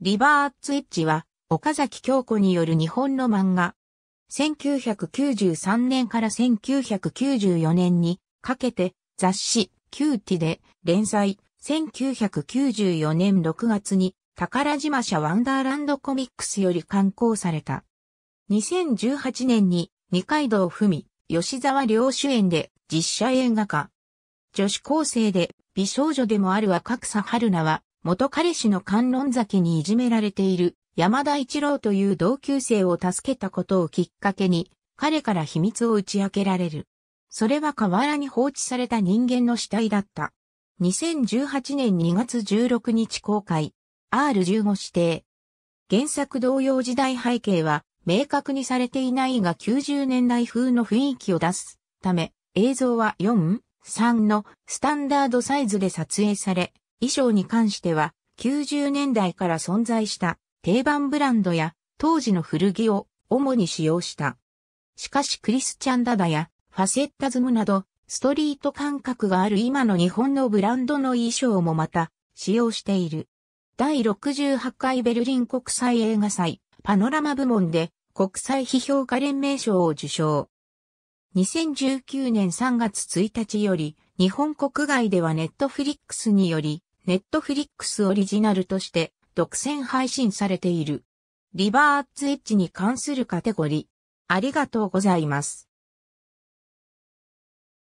リバーツエッジは、岡崎京子による日本の漫画。1993年から1994年にかけて雑誌キューティで連載。1994年6月に宝島社ワンダーランドコミックスより刊行された。2018年に二階堂ふみ、吉沢良主演で実写映画化。女子高生で美少女でもある若草春菜は元彼氏の観音崎にいじめられている山田一郎という同級生を助けたことをきっかけに、彼から秘密を打ち明けられる。それは河原に放置された人間の死体だった。2018年2月16日公開、R15 指定。原作同様時代背景は明確にされていないが90年代風の雰囲気を出すため、映像は4、3のスタンダードサイズで撮影され、衣装に関しては、90年代から存在した定番ブランドや当時の古着を主に使用した。しかしクリスチャンダダやファセッタズムなどストリート感覚がある今の日本のブランドの衣装もまた使用している。第68回ベルリン国際映画祭パノラマ部門で国際批評家連盟賞を受賞。2019年3月1日より日本国外ではネットフリックスによりネットフリックスオリジナルとして独占配信されている。リバーツエッジに関するカテゴリー。ありがとうございます。